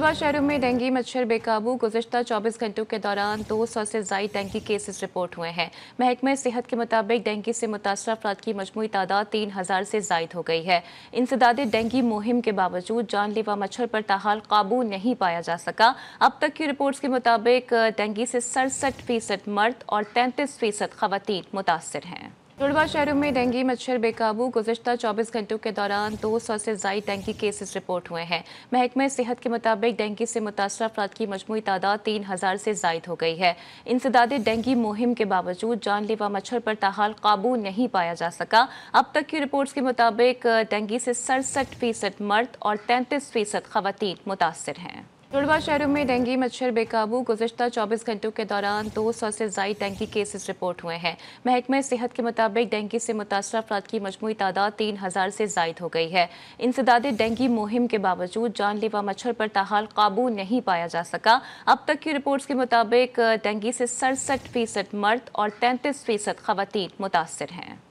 मलबा शहरों में डेंगू मच्छर बेकाबू गुजशत 24 घंटों के दौरान 200 से जायद डेंगू केसेस रिपोर्ट हुए हैं महकमे सेहत के मुताबिक डेंगू से मुतासर अफराद की मजमू तादाद तीन हज़ार से जायद हो गई है इंसदाद डेंगू मुहिम के बावजूद जानलेवा मच्छर पर ताहाल काबू नहीं पाया जा सका अब तक की रिपोर्ट्स के मुताबिक डेंगू से सड़सठ फीसद मर्द और तैंतीस फीसद खातन मुतासर हैं जुड़वा शहरों में डेंगू मच्छर बेकाबू गुजशत 24 घंटों के दौरान 200 से जायद डेंगू केसेस रिपोर्ट हुए हैं महकमे सेहत के मुताबिक डेंगू से मुतासर अफराद की मजमू तादाद तीन हज़ार से जायद हो गई है इंसदादे डेंगू मुहिम के बावजूद जानलेवा मच्छर पर ताहाल काबू नहीं पाया जा सका अब तक की रिपोर्ट्स के मुताबिक डेंगू से सड़सठ फीसद मर्द और तैंतीस फीसद खवतान मुतासर हैं जुड़वा शहरों में डेंगू मच्छर बेकाबू गुजशत 24 घंटों के दौरान 200 से जायद डेंगू केसेस रिपोर्ट हुए हैं महकमे सेहत के मुताबिक डेंगू से मुतासर अफराद की मजमू तादाद तीन हज़ार से जायद हो गई है इंसदाद डेंगू मुहिम के बावजूद जानलेवा मच्छर पर ताहाल काबू नहीं पाया जा सका अब तक की रिपोर्ट्स के मुताबिक डेंगू से सड़सठ फीसद मर्द और तैंतीस फीसद खवतान मुतासर हैं